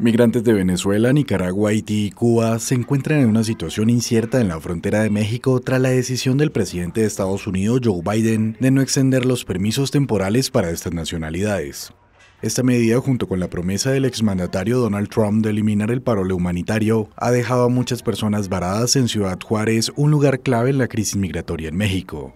Migrantes de Venezuela, Nicaragua, Haití y Cuba se encuentran en una situación incierta en la frontera de México tras la decisión del presidente de Estados Unidos, Joe Biden, de no extender los permisos temporales para estas nacionalidades. Esta medida, junto con la promesa del exmandatario Donald Trump de eliminar el parole humanitario, ha dejado a muchas personas varadas en Ciudad Juárez, un lugar clave en la crisis migratoria en México.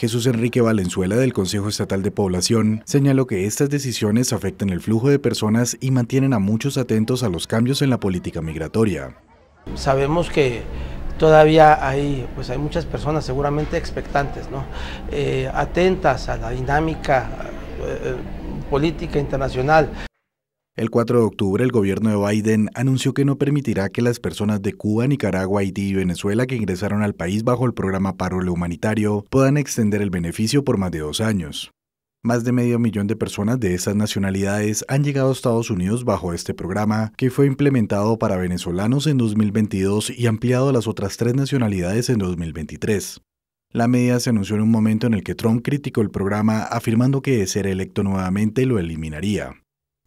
Jesús Enrique Valenzuela del Consejo Estatal de Población señaló que estas decisiones afectan el flujo de personas y mantienen a muchos atentos a los cambios en la política migratoria. Sabemos que todavía hay, pues hay muchas personas seguramente expectantes, ¿no? Eh, atentas a la dinámica eh, eh, política internacional. El 4 de octubre, el gobierno de Biden anunció que no permitirá que las personas de Cuba, Nicaragua, Haití y Venezuela que ingresaron al país bajo el programa Parole Humanitario puedan extender el beneficio por más de dos años. Más de medio millón de personas de esas nacionalidades han llegado a Estados Unidos bajo este programa, que fue implementado para venezolanos en 2022 y ampliado a las otras tres nacionalidades en 2023. La medida se anunció en un momento en el que Trump criticó el programa afirmando que de ser electo nuevamente lo eliminaría.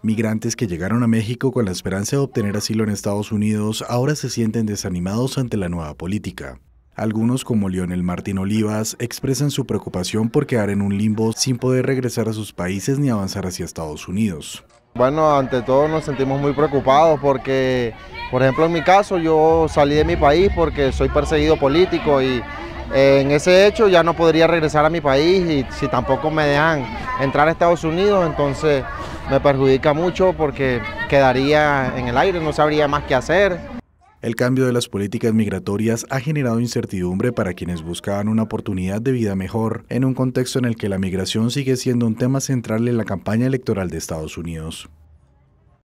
Migrantes que llegaron a México con la esperanza de obtener asilo en Estados Unidos ahora se sienten desanimados ante la nueva política. Algunos, como Lionel Martín Olivas, expresan su preocupación por quedar en un limbo sin poder regresar a sus países ni avanzar hacia Estados Unidos. Bueno, ante todo nos sentimos muy preocupados porque, por ejemplo, en mi caso yo salí de mi país porque soy perseguido político y eh, en ese hecho ya no podría regresar a mi país y si tampoco me dejan entrar a Estados Unidos, entonces me perjudica mucho porque quedaría en el aire, no sabría más qué hacer. El cambio de las políticas migratorias ha generado incertidumbre para quienes buscaban una oportunidad de vida mejor, en un contexto en el que la migración sigue siendo un tema central en la campaña electoral de Estados Unidos.